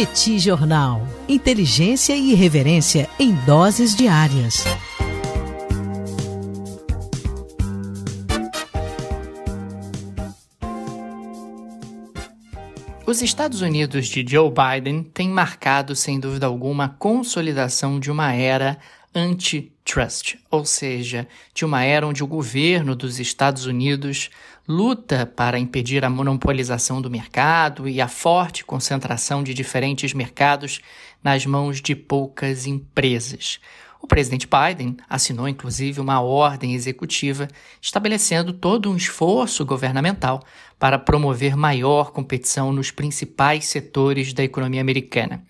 Petit Jornal. Inteligência e irreverência em doses diárias. Os Estados Unidos de Joe Biden têm marcado, sem dúvida alguma, a consolidação de uma era anti Trust, ou seja, de uma era onde o governo dos Estados Unidos luta para impedir a monopolização do mercado e a forte concentração de diferentes mercados nas mãos de poucas empresas. O presidente Biden assinou, inclusive, uma ordem executiva estabelecendo todo um esforço governamental para promover maior competição nos principais setores da economia americana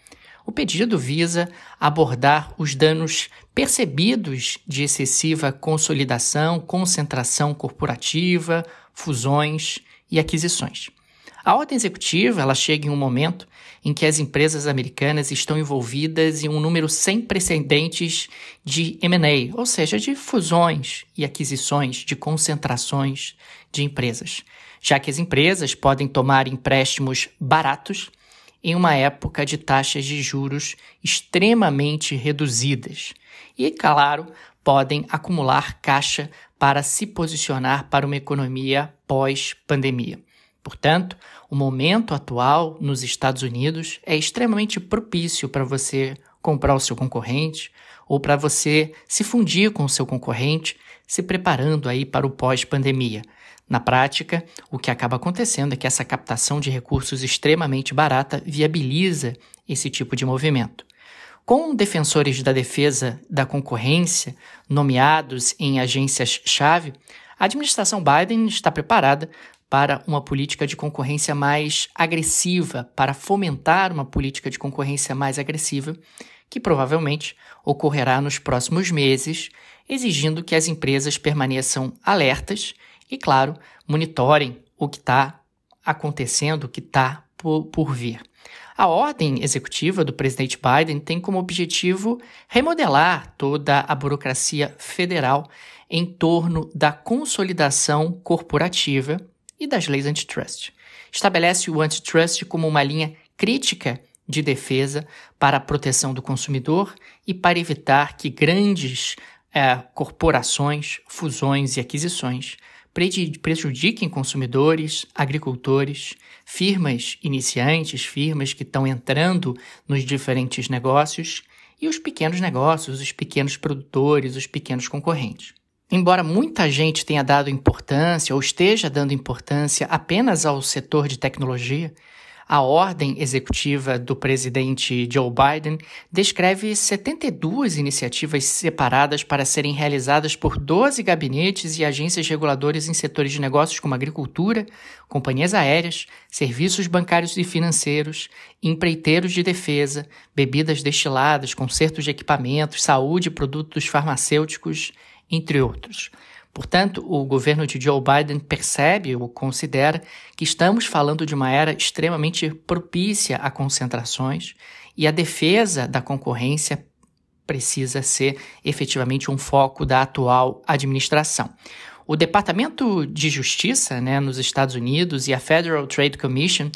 o pedido visa abordar os danos percebidos de excessiva consolidação, concentração corporativa, fusões e aquisições. A ordem executiva ela chega em um momento em que as empresas americanas estão envolvidas em um número sem precedentes de M&A, ou seja, de fusões e aquisições, de concentrações de empresas, já que as empresas podem tomar empréstimos baratos em uma época de taxas de juros extremamente reduzidas. E, claro, podem acumular caixa para se posicionar para uma economia pós-pandemia. Portanto, o momento atual nos Estados Unidos é extremamente propício para você comprar o seu concorrente ou para você se fundir com o seu concorrente se preparando aí para o pós-pandemia. Na prática, o que acaba acontecendo é que essa captação de recursos extremamente barata viabiliza esse tipo de movimento. Com defensores da defesa da concorrência nomeados em agências-chave, a administração Biden está preparada para uma política de concorrência mais agressiva, para fomentar uma política de concorrência mais agressiva, que provavelmente ocorrerá nos próximos meses exigindo que as empresas permaneçam alertas e, claro, monitorem o que está acontecendo, o que está por, por vir. A ordem executiva do presidente Biden tem como objetivo remodelar toda a burocracia federal em torno da consolidação corporativa e das leis antitrust. Estabelece o antitrust como uma linha crítica de defesa para a proteção do consumidor e para evitar que grandes é, corporações, fusões e aquisições prejudiquem consumidores, agricultores, firmas iniciantes, firmas que estão entrando nos diferentes negócios e os pequenos negócios, os pequenos produtores, os pequenos concorrentes. Embora muita gente tenha dado importância ou esteja dando importância apenas ao setor de tecnologia, a ordem executiva do presidente Joe Biden descreve 72 iniciativas separadas para serem realizadas por 12 gabinetes e agências reguladoras em setores de negócios como agricultura, companhias aéreas, serviços bancários e financeiros, empreiteiros de defesa, bebidas destiladas, consertos de equipamentos, saúde, produtos farmacêuticos, entre outros. Portanto, o governo de Joe Biden percebe ou considera que estamos falando de uma era extremamente propícia a concentrações e a defesa da concorrência precisa ser efetivamente um foco da atual administração. O Departamento de Justiça né, nos Estados Unidos e a Federal Trade Commission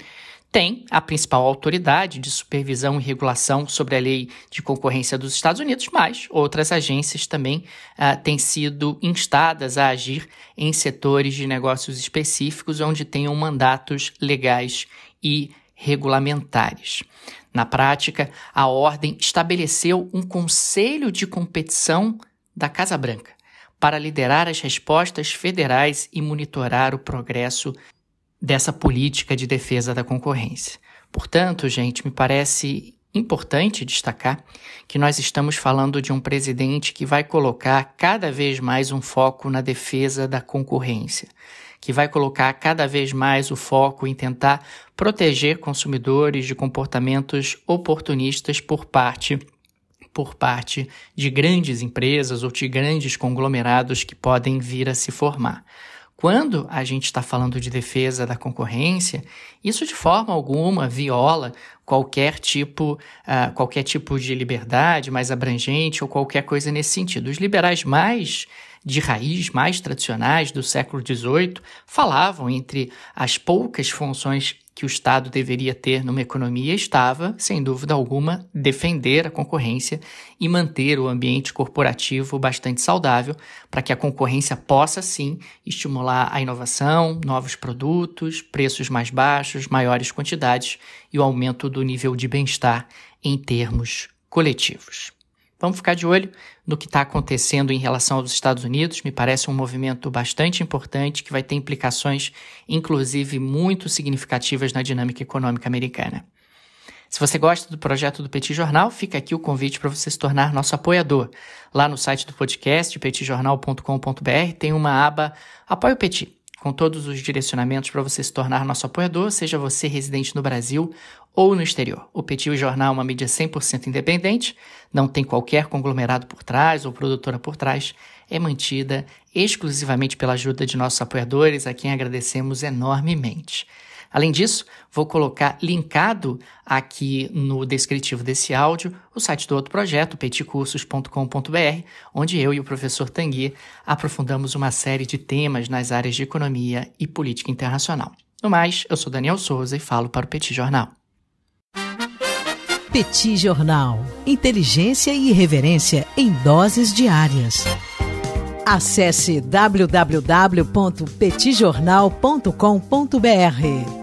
tem a principal autoridade de supervisão e regulação sobre a lei de concorrência dos Estados Unidos, mas outras agências também ah, têm sido instadas a agir em setores de negócios específicos onde tenham mandatos legais e regulamentares. Na prática, a ordem estabeleceu um conselho de competição da Casa Branca para liderar as respostas federais e monitorar o progresso dessa política de defesa da concorrência. Portanto, gente, me parece importante destacar que nós estamos falando de um presidente que vai colocar cada vez mais um foco na defesa da concorrência, que vai colocar cada vez mais o foco em tentar proteger consumidores de comportamentos oportunistas por parte por parte de grandes empresas ou de grandes conglomerados que podem vir a se formar. Quando a gente está falando de defesa da concorrência, isso de forma alguma viola qualquer tipo, uh, qualquer tipo de liberdade mais abrangente ou qualquer coisa nesse sentido. Os liberais mais de raiz mais tradicionais do século XVIII falavam entre as poucas funções que o Estado deveria ter numa economia estava, sem dúvida alguma, defender a concorrência e manter o ambiente corporativo bastante saudável para que a concorrência possa sim estimular a inovação, novos produtos, preços mais baixos, maiores quantidades e o aumento do nível de bem-estar em termos coletivos. Vamos ficar de olho no que está acontecendo em relação aos Estados Unidos. Me parece um movimento bastante importante que vai ter implicações, inclusive, muito significativas na dinâmica econômica americana. Se você gosta do projeto do Petit Jornal, fica aqui o convite para você se tornar nosso apoiador. Lá no site do podcast, petitjornal.com.br, tem uma aba o Petit com todos os direcionamentos para você se tornar nosso apoiador, seja você residente no Brasil ou no exterior. O Petit Jornal é uma mídia 100% independente, não tem qualquer conglomerado por trás ou produtora por trás, é mantida exclusivamente pela ajuda de nossos apoiadores, a quem agradecemos enormemente. Além disso, vou colocar linkado aqui no descritivo desse áudio o site do outro projeto, peticursos.com.br, onde eu e o professor Tanguy aprofundamos uma série de temas nas áreas de economia e política internacional. No mais, eu sou Daniel Souza e falo para o Petit Jornal. Petit Jornal. Inteligência e irreverência em doses diárias. Acesse www.petijornal.com.br.